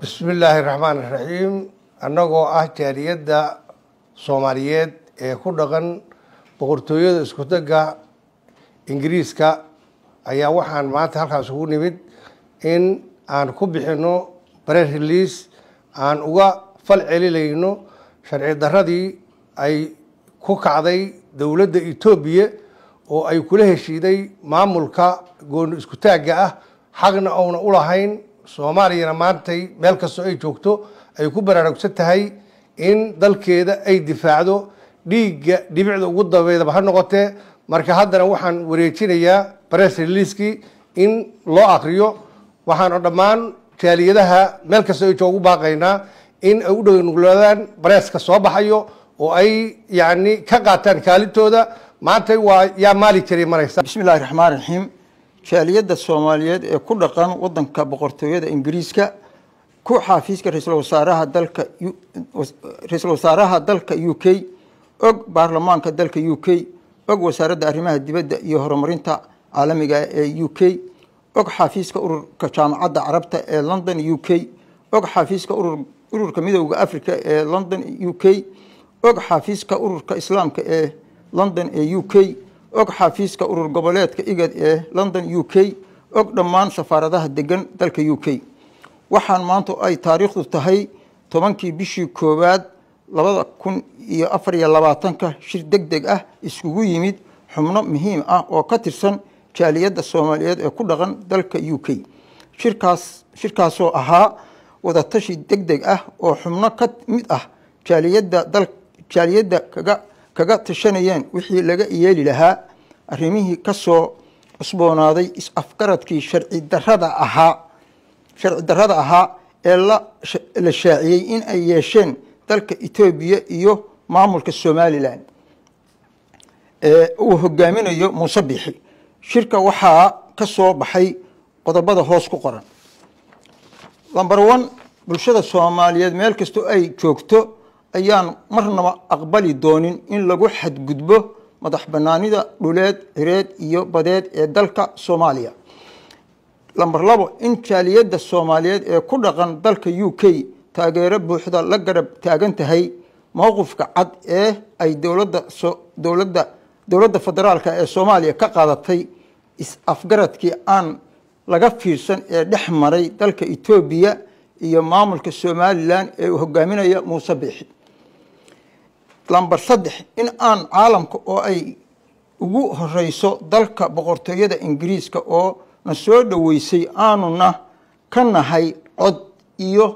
bismi illaahi raxmaan iraxiim annagoo ah jaariyadda soomaaliyeed ee ku dhaqan boqortooyada iskudegga ingiriiska ayaa waxaan maanta halkaas ugu nimid in aan ku bixinno barer heliis aan uga fal celinayno sharci darradii ay ku kacday dowladda etoobiya oo ay kula heshiiday maamulka gooni iskutaagga ah xaqna ouna u lahayn soomaaliyana maantay meel kastoo ay joogto ay ku baraarugsan tahay in dalkeeda ay difaacdo dhiigga dhibicda ugu dabeydaba ha noqotee marka haddana waxaan wareejinayaa bress reliiskii in loo akriyo waxaanu dhammaan jaaliyadaha meel kastoo ay joogu baaqaynaa in ay u dhow nuglaadaan bareeska soo baxayo oo ay yacni ka qaataan kaalintooda maantay waa yaa maali jiray maraysa bismi illahi raxmaan raxiim jaaliyadda soomaaliyeed ee ku dhaqan wadanka boqortooyada ingiriiska ku xaafiiska raisal wasaaraha dalka ra-iisul wasaaraha dalka u k og baarlamaanka dalka u k og wasaaradda arrimaha dibadda iyo horumarinta caalamiga ah ee u k og xaafiiska ururka jaamacadda carabta ee london u k og xaafiiska ururka midooda africa ee london u k og xaafiiska ururka islaamka ee london ee u k og xafiiska urur goboleedka igad ee london u k og dhammaan safaaradaha degan dalka u k waxaan maanta ay taariikhdu tahay tobankii bishii koowaad labada kun iyo afar iyo labaatanka shir deg deg ah iskugu yimid xubno muhiim ah oo ka tirsan jaaliyadda soomaaliyeed ee ku dhaqan dalka u k shirkaas shirkaasoo ahaa wadatashi deg deg ah oo xubno ka mid ah jaaliyadda dal jaaliyadda kaga kaga tashanayeen wixii laga iyeeli lahaa arrimihii ka soo cusboonaaday is-afgaradkii sharci darada ahaa sharci darada ahaa ee la shaaciyey in ay yeesheen dalka etoobiya iyo maamulka somalilan ee uu hogaaminayo muuse biixi shirka waxaa ka soo baxay qodobada hoos ku qoran lamber one bulshada soomaaliyeed meel kastoo ay joogto ayaan marnaba aqbali doonin in lagu xadgudbo madax banaanida dhuleed hireed iyo badeed ee dalka soomaaliya lambar labo in jaaliyadda soomaaliyeed ee ku dhaqan dalka u k taageero buuxda la garab taagan tahay mowqifka cad ee ay dowladda dowladda dowladda federaalk ee soomaaliya ka qaadatay is-afgaradkii aan laga fiirsan ee dhex maray dalka etoobiya iyo maamulka somalilan ee uu hogaaminaya muuse biixi lamber saddex in aan caalamka oo ay ugu horeyso dalka boqortooyada ingiriiska oo na soo dhoweysay aanuna ka nahay cod iyo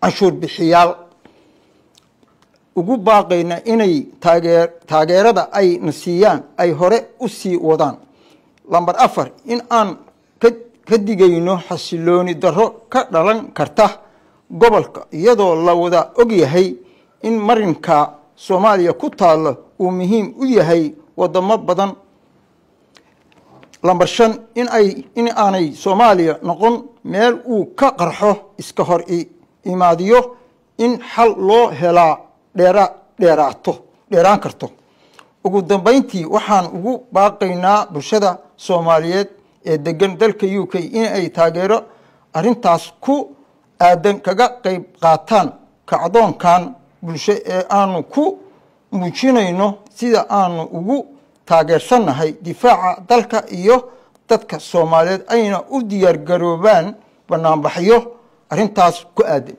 canshuur bixiyaal ugu baaqayna inay taagee taageerada ay na siiyaan ay hore u sii wadaan lamber afar in aan ka ka digayno xasilooni darro ka dhalan karta gobolka iyadoo la wada ogyahay in marinka soomaaliya ku taalla uu muhiim u yahay wadamo badan lamber shan in ay in aanay soomaaliya noqon meel uu ka qarxo iska hor imaadiyo in xal loo helaa dheera dheeraato dheeraan karto ugu dambeyntii waxaan ugu baaqaynaa bulshada soomaaliyeed ee degan dalka u k in ay taageero arrintaas ku aadan kaga qayb qaataan kacdoonkan bulsho ee aanu ku muujinayno sida aanu ugu taageersannahay difaaca dalka iyo dadka soomaaliyeed ayna u diyaargaroobaan banaanbaxyo arrintaas ku aadan